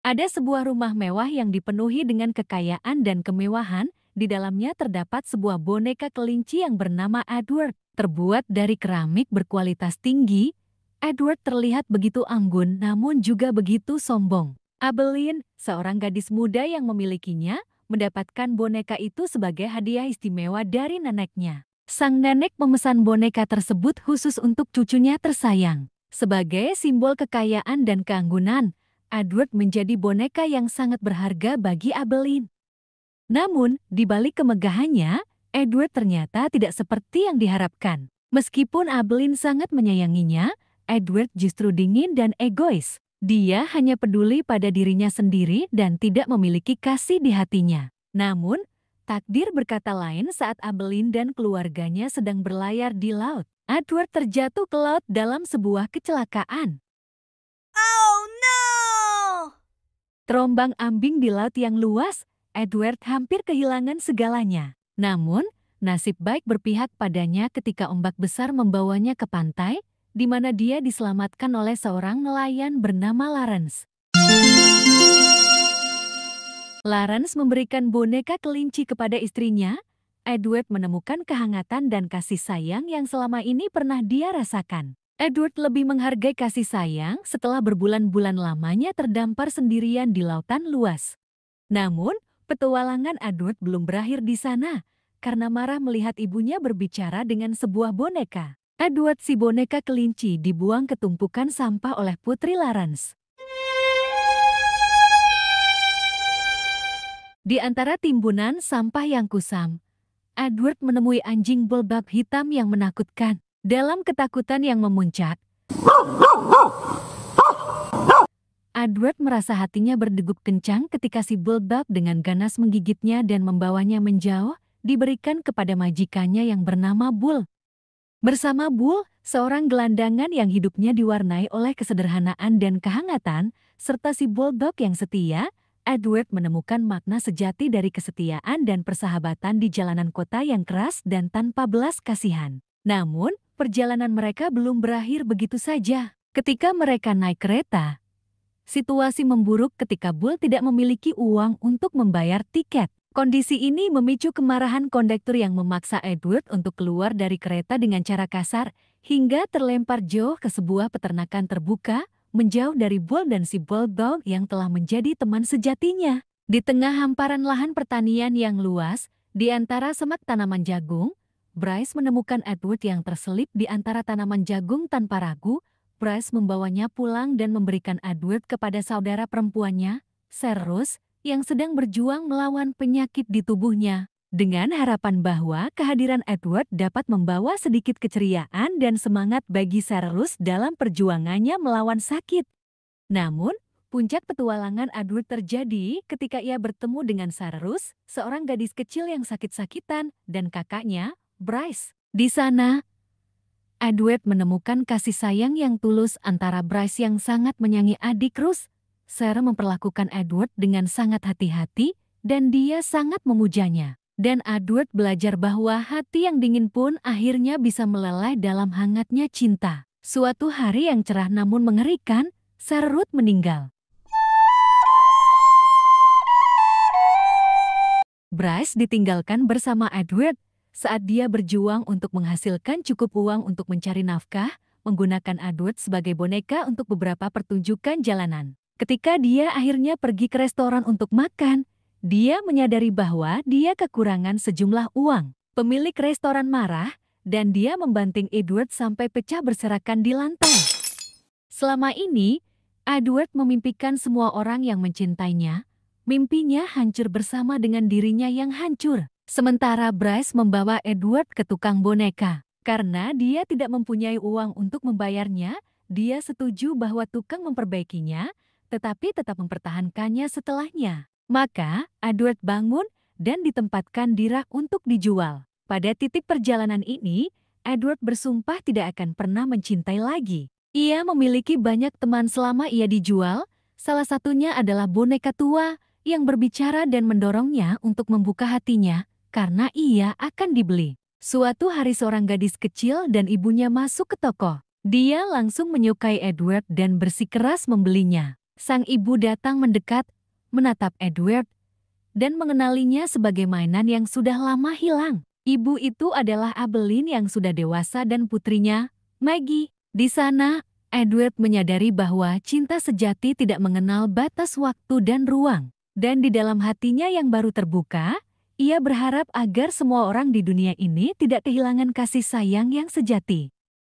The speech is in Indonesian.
Ada sebuah rumah mewah yang dipenuhi dengan kekayaan dan kemewahan, di dalamnya terdapat sebuah boneka kelinci yang bernama Edward. Terbuat dari keramik berkualitas tinggi, Edward terlihat begitu anggun namun juga begitu sombong. Abelin, seorang gadis muda yang memilikinya, mendapatkan boneka itu sebagai hadiah istimewa dari neneknya. Sang nenek memesan boneka tersebut khusus untuk cucunya tersayang. Sebagai simbol kekayaan dan keanggunan, Edward menjadi boneka yang sangat berharga bagi Abelin. Namun, di balik kemegahannya, Edward ternyata tidak seperti yang diharapkan. Meskipun Abelin sangat menyayanginya, Edward justru dingin dan egois. Dia hanya peduli pada dirinya sendiri dan tidak memiliki kasih di hatinya. Namun, takdir berkata lain saat Abelin dan keluarganya sedang berlayar di laut. Edward terjatuh ke laut dalam sebuah kecelakaan. Terombang ambing di laut yang luas, Edward hampir kehilangan segalanya. Namun, nasib baik berpihak padanya ketika ombak besar membawanya ke pantai, di mana dia diselamatkan oleh seorang nelayan bernama Lawrence. Lawrence memberikan boneka kelinci kepada istrinya, Edward menemukan kehangatan dan kasih sayang yang selama ini pernah dia rasakan. Edward lebih menghargai kasih sayang setelah berbulan-bulan lamanya terdampar sendirian di lautan luas. Namun, petualangan Edward belum berakhir di sana, karena marah melihat ibunya berbicara dengan sebuah boneka. Edward si boneka kelinci dibuang ke tumpukan sampah oleh Putri Larans. Di antara timbunan sampah yang kusam, Edward menemui anjing bolbab hitam yang menakutkan. Dalam ketakutan yang memuncak, Edward merasa hatinya berdegup kencang ketika si bulldog dengan ganas menggigitnya dan membawanya menjauh, diberikan kepada majikannya yang bernama Bul. Bersama Bul, seorang gelandangan yang hidupnya diwarnai oleh kesederhanaan dan kehangatan, serta si bulldog yang setia, Edward menemukan makna sejati dari kesetiaan dan persahabatan di jalanan kota yang keras dan tanpa belas kasihan. Namun, perjalanan mereka belum berakhir begitu saja. Ketika mereka naik kereta, situasi memburuk ketika Bull tidak memiliki uang untuk membayar tiket. Kondisi ini memicu kemarahan kondektur yang memaksa Edward untuk keluar dari kereta dengan cara kasar, hingga terlempar jauh ke sebuah peternakan terbuka, menjauh dari Bull dan si Bulldog yang telah menjadi teman sejatinya. Di tengah hamparan lahan pertanian yang luas, di antara semak tanaman jagung, Bryce menemukan Edward yang terselip di antara tanaman jagung tanpa ragu. Bryce membawanya pulang dan memberikan Edward kepada saudara perempuannya, Serus, yang sedang berjuang melawan penyakit di tubuhnya. Dengan harapan bahwa kehadiran Edward dapat membawa sedikit keceriaan dan semangat bagi Serus dalam perjuangannya melawan sakit. Namun, Puncak petualangan Edward terjadi ketika ia bertemu dengan Sarus, seorang gadis kecil yang sakit-sakitan, dan kakaknya, Bryce, di sana, Edward menemukan kasih sayang yang tulus antara Bryce yang sangat menyayangi adik Rus. Sarah memperlakukan Edward dengan sangat hati-hati dan dia sangat memujanya. Dan Edward belajar bahwa hati yang dingin pun akhirnya bisa meleleh dalam hangatnya cinta. Suatu hari yang cerah namun mengerikan, Sarah Ruth meninggal. Bryce ditinggalkan bersama Edward saat dia berjuang untuk menghasilkan cukup uang untuk mencari nafkah, menggunakan Edward sebagai boneka untuk beberapa pertunjukan jalanan. Ketika dia akhirnya pergi ke restoran untuk makan, dia menyadari bahwa dia kekurangan sejumlah uang. Pemilik restoran marah, dan dia membanting Edward sampai pecah berserakan di lantai. Selama ini, Edward memimpikan semua orang yang mencintainya, mimpinya hancur bersama dengan dirinya yang hancur. Sementara Bryce membawa Edward ke tukang boneka. Karena dia tidak mempunyai uang untuk membayarnya, dia setuju bahwa tukang memperbaikinya, tetapi tetap mempertahankannya setelahnya. Maka, Edward bangun dan ditempatkan di rak untuk dijual. Pada titik perjalanan ini, Edward bersumpah tidak akan pernah mencintai lagi. Ia memiliki banyak teman selama ia dijual, salah satunya adalah boneka tua yang berbicara dan mendorongnya untuk membuka hatinya karena ia akan dibeli. Suatu hari seorang gadis kecil dan ibunya masuk ke toko. Dia langsung menyukai Edward dan bersikeras membelinya. Sang ibu datang mendekat, menatap Edward, dan mengenalinya sebagai mainan yang sudah lama hilang. Ibu itu adalah Abelin yang sudah dewasa dan putrinya, Maggie. Di sana, Edward menyadari bahwa cinta sejati tidak mengenal batas waktu dan ruang. Dan di dalam hatinya yang baru terbuka, ia berharap agar semua orang di dunia ini tidak kehilangan kasih sayang yang sejati.